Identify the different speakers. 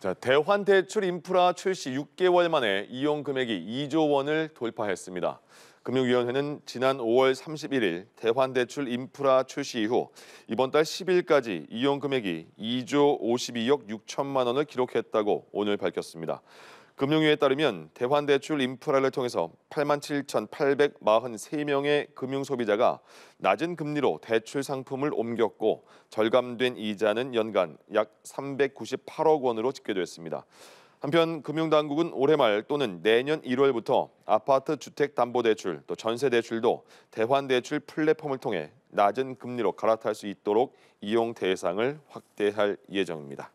Speaker 1: 자, 대환 대출 인프라 출시 6개월 만에 이용 금액이 2조 원을 돌파했습니다. 금융위원회는 지난 5월 31일 대환 대출 인프라 출시 이후 이번 달 10일까지 이용 금액이 2조 52억 6천만 원을 기록했다고 오늘 밝혔습니다. 금융위에 따르면 대환대출 인프라를 통해서 87,843명의 금융소비자가 낮은 금리로 대출 상품을 옮겼고 절감된 이자는 연간 약 398억 원으로 집계됐습니다. 한편 금융당국은 올해 말 또는 내년 1월부터 아파트 주택담보대출 또 전세대출도 대환대출 플랫폼을 통해 낮은 금리로 갈아탈 수 있도록 이용 대상을 확대할 예정입니다.